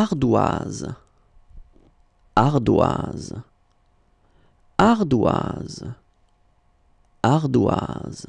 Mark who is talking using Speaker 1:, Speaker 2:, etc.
Speaker 1: ardoise, ardoise, ardoise, ardoise.